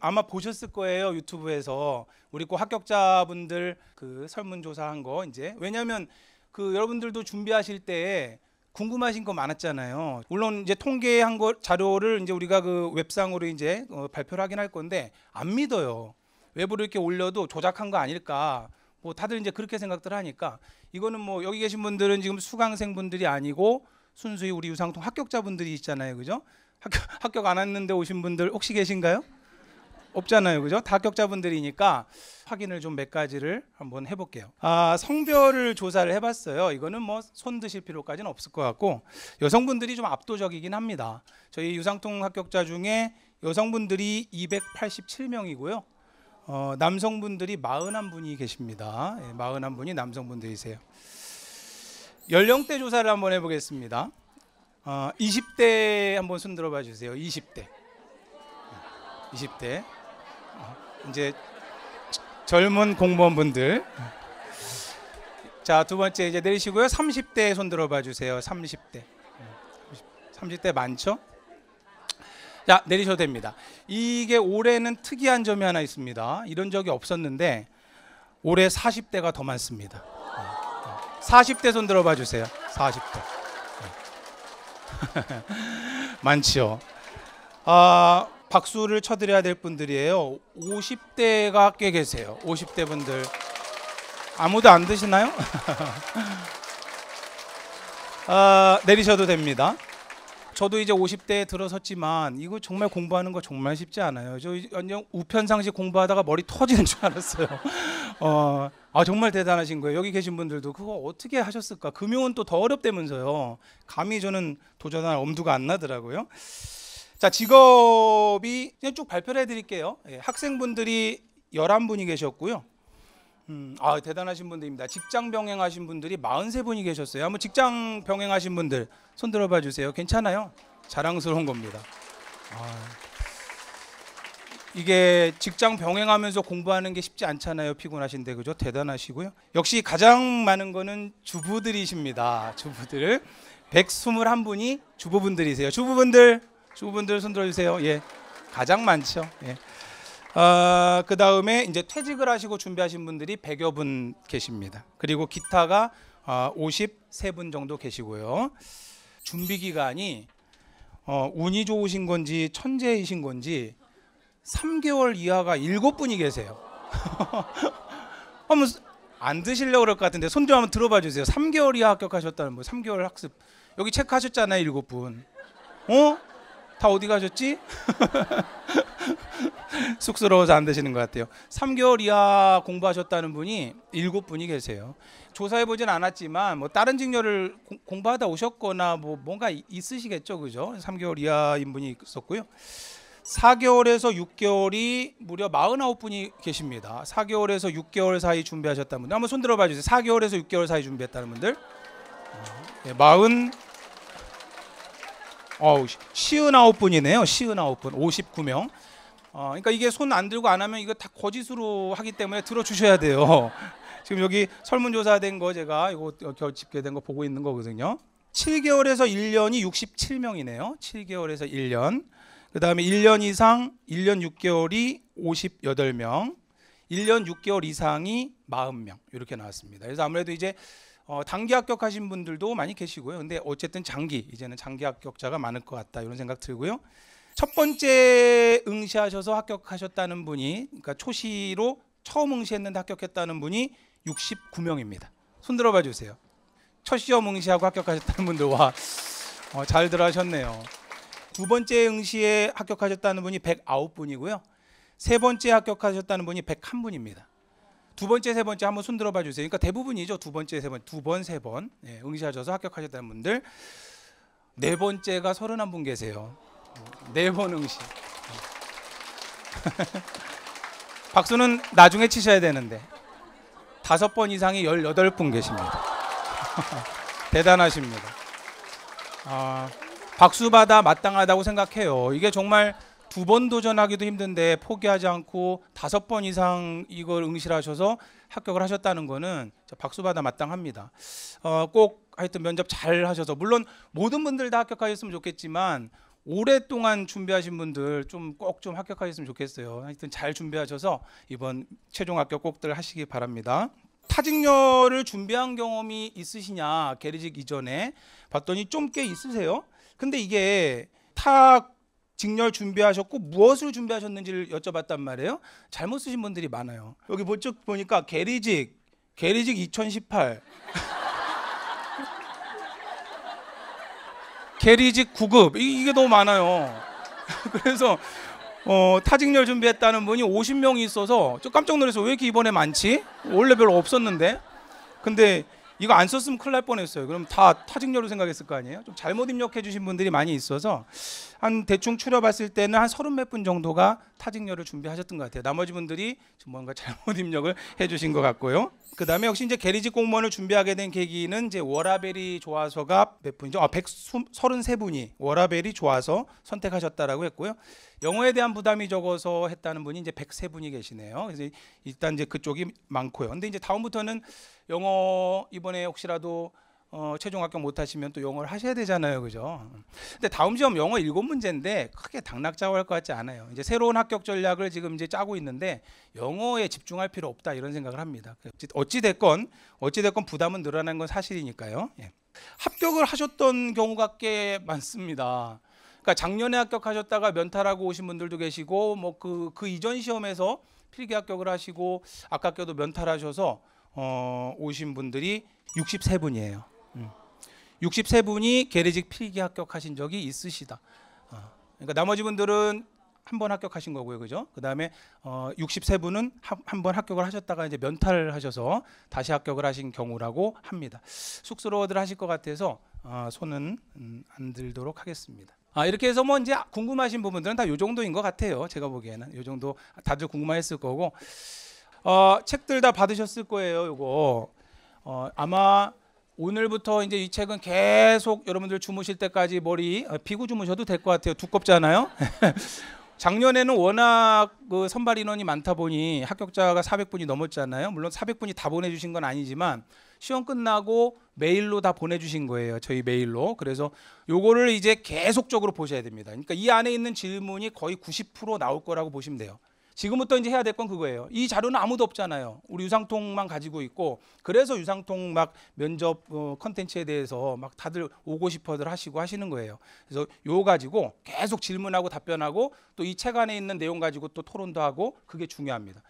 아마 보셨을 거예요 유튜브에서 우리 고 합격자분들 그 설문조사한 거 이제 왜냐하면 그 여러분들도 준비하실 때 궁금하신 거 많았잖아요. 물론 이제 통계한 거 자료를 이제 우리가 그 웹상으로 이제 어, 발표를 하긴 할 건데 안 믿어요. 외부로 이렇게 올려도 조작한 거 아닐까. 뭐 다들 이제 그렇게 생각들 하니까 이거는 뭐 여기 계신 분들은 지금 수강생 분들이 아니고 순수히 우리 유상통 합격자분들이 있잖아요. 그죠? 합격, 합격 안 했는데 오신 분들 혹시 계신가요? 없잖아요. 그죠? 다 합격자분들이니까 확인을 좀 몇 가지를 한번 해볼게요. 아, 성별을 조사를 해봤어요. 이거는 뭐 손 드실 필요까지는 없을 것 같고 여성분들이 좀 압도적이긴 합니다. 저희 유상통 합격자 중에 여성분들이 287명이고요. 어, 남성분들이 41분이 계십니다. 예, 41분이 남성분들이세요. 연령대 조사를 한번 해보겠습니다. 어, 20대 한번 손 들어봐 주세요. 20대. 20대. 예, 이제 젊은 공무원분들. 자, 두 번째 이제 내리시고요. 30대 손 들어봐 주세요. 30대. 30, 대 많죠? 자, 내리셔도 됩니다. 이게 올해는 특이한 점이 하나 있습니다. 이런 적이 없었는데 올해 40대가 더 많습니다. 40대 손 들어봐 주세요. 40대. 많지요. 아, 어, 박수를 쳐드려야 될 분들이에요. 50대가 꽤 계세요. 50대 분들. 아무도 안 드시나요? 아, 내리셔도 됩니다. 저도 이제 50대에 들어섰지만 이거 정말 공부하는 거 정말 쉽지 않아요. 저 연령 우편상식 공부하다가 머리 터지는 줄 알았어요. 어, 아 정말 대단하신 거예요. 여기 계신 분들도 그거 어떻게 하셨을까? 금융은 또 더 어렵다면서요. 감히 저는 도전할 엄두가 안 나더라고요. 자, 직업이 그냥 쭉 발표를 해드릴게요. 예, 학생분들이 11분이 계셨고요. 음, 아, 대단하신 분들입니다. 직장 병행하신 분들이 43분이 계셨어요. 한번 직장 병행하신 분들 손 들어봐 주세요. 괜찮아요. 자랑스러운 겁니다. 아. 이게 직장 병행하면서 공부하는 게 쉽지 않잖아요. 피곤하신데 그죠? 대단하시고요. 역시 가장 많은 거는 주부들이십니다. 주부들 121분이 주부분들이세요. 주부분들 두분들손 들어주세요. 예, 가장 많죠. 예. 어, 그 다음에 이제 퇴직을 하시고 준비하신 분들이 100여 분 계십니다. 그리고 기타가 어, 아, 53분 정도 계시고요. 준비 기간이 어, 운이 좋으신 건지 천재이신 건지 3개월 이하가 7분이 계세요. 한번 안 드시려고 그럴 것 같은데 손 좀 한번 들어봐 주세요. 3개월 이하 합격하셨다는 뭐 3개월 학습 여기 체크하셨잖아요, 7분. 어? 다 어디 가셨지? 쑥스러워서 안 되시는 것 같아요. 3개월 이하 공부하셨다는 분이 7분이 계세요. 조사해 보진 않았지만 뭐 다른 직렬을 공부하다 오셨거나 뭐 뭔가 있으시겠죠. 그죠? 3개월 이하인 분이 있었고요. 4개월에서 6개월이 무려 49분이 계십니다. 4개월에서 6개월 사이 준비하셨다는 분들 한번 손 들어 봐 주세요. 4개월에서 6개월 사이 준비했다는 분들. 네, 40 어우, 시은아홉 분이네요. 시은아홉 분, 59명. 어, 그러니까 이게 손 안 들고 안 하면 이거 다 거짓으로 하기 때문에 들어주셔야 돼요. 지금 여기 설문조사된 거 제가 이거 집계된 거 보고 있는 거거든요. 7개월에서 1년이 67명이네요. 7개월에서 1년. 그 다음에 1년 이상 1년 6개월이 58명, 1년 6개월 이상이 40명 이렇게 나왔습니다. 그래서 아무래도 이제 어, 단기 합격하신 분들도 많이 계시고요. 근데 어쨌든 장기 이제는 장기 합격자가 많을 것 같다 이런 생각 들고요. 첫 번째 응시하셔서 합격하셨다는 분이 그러니까 초시로 처음 응시했는데 합격했다는 분이 69명입니다. 손 들어봐 주세요. 첫 시험 응시하고 합격하셨다는 분들 와. 어, 잘들하셨네요두 번째 응시에 합격하셨다는 분이 109분이고요. 세 번째 합격하셨다는 분이 101분입니다. 두 번째, 세 번째 한번 손들어 봐 주세요. 그러니까 대부분이죠. 두 번째, 세 번, 두 번, 세 번. 예, 응시하셔서 합격하셨다는 분들. 네 번째가 서른한 분 계세요. 네 번 응시. 박수는 나중에 치셔야 되는데. 다섯 번 이상이 열여덟 분 계십니다. 대단하십니다. 아, 박수 받아 마땅하다고 생각해요. 이게 정말 두번 도전하기도 힘든데 포기하지 않고 다섯 번 이상 이걸 응시하셔서 합격을 하셨다는 거는 박수 받아 마땅합니다. 어, 꼭 하여튼 면접 잘 하셔서 물론 모든 분들 다 합격하셨으면 좋겠지만 오랫동안 준비하신 분들 좀 꼭 좀 합격하셨으면 좋겠어요. 하여튼 잘 준비하셔서 이번 최종 합격 꼭들 하시기 바랍니다. 타직렬을 준비한 경험이 있으시냐 게리직 이전에 봤더니 좀 꽤 있으세요. 근데 이게 타 직렬 준비하셨고 무엇을 준비하셨는지를 여쭤봤단 말이에요. 잘못 쓰신 분들이 많아요. 여기 번쩍 보니까 게리직, 게리직 2018. 게리직 9급 이게 너무 많아요. 그래서 어, 타직렬 준비했다는 분이 50명이 있어서 저 깜짝 놀라서 왜 이렇게 이번에 많지? 원래 별로 없었는데. 근데 이거 안 썼으면 큰일 날 뻔했어요. 그럼 다 타직료로 생각했을 거 아니에요? 좀 잘못 입력해 주신 분들이 많이 있어서 한 대충 추려봤을 때는 한 서른 몇 분 정도가 타직료를 준비하셨던 것 같아요. 나머지 분들이 뭔가 잘못 입력을 해 주신 것 같고요. 그 다음에 역시 이제 게리직 공무원을 준비하게 된 계기는 이제 워라벨이 좋아서가 몇 분이죠? 아, 133분이 워라벨이 좋아서 선택하셨다라고 했고요. 영어에 대한 부담이 적어서 했다는 분이 이제 103분이 계시네요. 그래서 일단 이제 그쪽이 많고요. 근데 이제 다음부터는 영어 이번에 혹시라도 어, 최종 합격 못하시면 또 영어를 하셔야 되잖아요, 그죠? 근데 다음 시험 영어 일곱 문제인데 크게 당락자고할 것 같지 않아요. 이제 새로운 합격 전략을 지금 이제 짜고 있는데 영어에 집중할 필요 없다 이런 생각을 합니다. 어찌 됐건 어찌 됐건 부담은 늘어난 건 사실이니까요. 예. 합격을 하셨던 경우가 꽤 많습니다. 그러니까 작년에 합격하셨다가 면탈하고 오신 분들도 계시고 뭐 그그 그 이전 시험에서 필기 합격을 하시고 아깝게도 면탈하셔서 어, 오신 분들이 63분이에요. 음. 63분이 게레직 필기 합격하신 적이 있으시다. 어, 그러니까 나머지 분들은 한 번 합격하신 거고요, 그죠? 그 다음에 어, 63분은 한 번 합격을 하셨다가 이제 면탈을 하셔서 다시 합격을 하신 경우라고 합니다. 쑥스러워들 하실 것 같아서 어, 손은 음, 안 들도록 하겠습니다. 아 이렇게 해서 뭐 이제 궁금하신 부분들은 다요 정도인 것 같아요. 제가 보기에는 요 정도 다들 궁금했을 거고. 어, 책들 다 받으셨을 거예요. 요거 어, 아마 오늘부터 이제 이 책은 계속 여러분들 주무실 때까지 머리 어, 피고 주무셔도 될 것 같아요. 두껍잖아요. 작년에는 워낙 그 선발 인원이 많다 보니 합격자가 400분이 넘었잖아요. 물론 400분이 다 보내주신 건 아니지만 시험 끝나고 메일로 다 보내주신 거예요. 저희 메일로. 그래서 요거를 이제 계속적으로 보셔야 됩니다. 그러니까 이 안에 있는 질문이 거의 90% 나올 거라고 보시면 돼요. 지금부터 이제 해야 될 건 그거예요. 이 자료는 아무도 없잖아요. 우리 유상통만 가지고 있고 그래서 유상통 막 면접 어, 컨텐츠에 대해서 막 다들 오고 싶어들 하시고 하시는 거예요. 그래서 요 가지고 계속 질문하고 답변하고 또 이 책 안에 있는 내용 가지고 또 토론도 하고 그게 중요합니다.